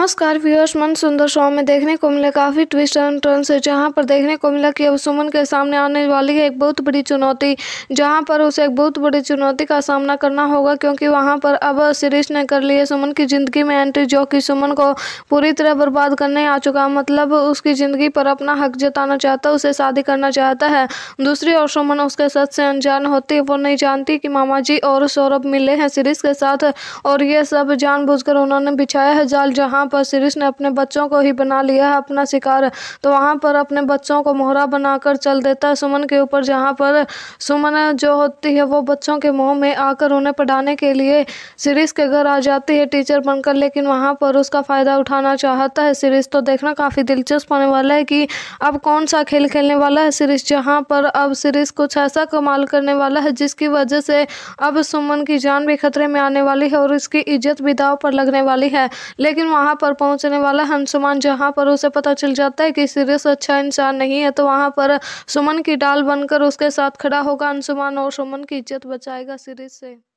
नमस्कार व्यूअर्स मन सुंदर शो में देखने को मिला काफ़ी ट्विस्ट एंड टर्न से जहां पर देखने को मिला कि अब सुमन के सामने आने वाली है एक बहुत बड़ी चुनौती जहां पर उसे एक बहुत बड़ी चुनौती का सामना करना होगा क्योंकि वहां पर अब सीरीज ने कर ली है सुमन की ज़िंदगी में एंट्री जो कि सुमन को पूरी तरह बर्बाद करने आ चुका मतलब उसकी ज़िंदगी पर अपना हक जताना चाहता उसे शादी करना चाहता है दूसरी ओर सुमन उसके सच से अनजान होती वो नहीं जानती कि मामा जी और सौरभ मिले हैं सीरीज के साथ और ये सब जानबूझकर उन्होंने बिछाया है जाल जहाँ पर शिरीष ने अपने बच्चों को ही बना लिया है अपना शिकार तो वहाँ पर अपने बच्चों को मोहरा बनाकर चल देता है सुमन के ऊपर जहाँ पर सुमन जो होती है वो बच्चों के मुँह में आकर उन्हें पढ़ाने के लिए सीरीज के घर आ जाती है टीचर बनकर लेकिन वहाँ पर उसका फ़ायदा उठाना चाहता है सीरीज तो देखना काफ़ी दिलचस्प होने वाला है कि अब कौन सा खेल खेलने वाला है सीरीज जहाँ पर अब सीरीज कुछ ऐसा कमाल करने वाला है जिसकी वजह से अब सुमन की जान भी खतरे में आने वाली है और उसकी इज्जत भी दाव पर लगने वाली है लेकिन वहाँ पर पहुंचने वाला हंसुमान जहां पर उसे पता चल जाता है कि सीरियस अच्छा इंसान नहीं है तो वहां पर सुमन की डाल बनकर उसके साथ खड़ा होगा हनुमान और सुमन की इज्जत बचाएगा सीरीज से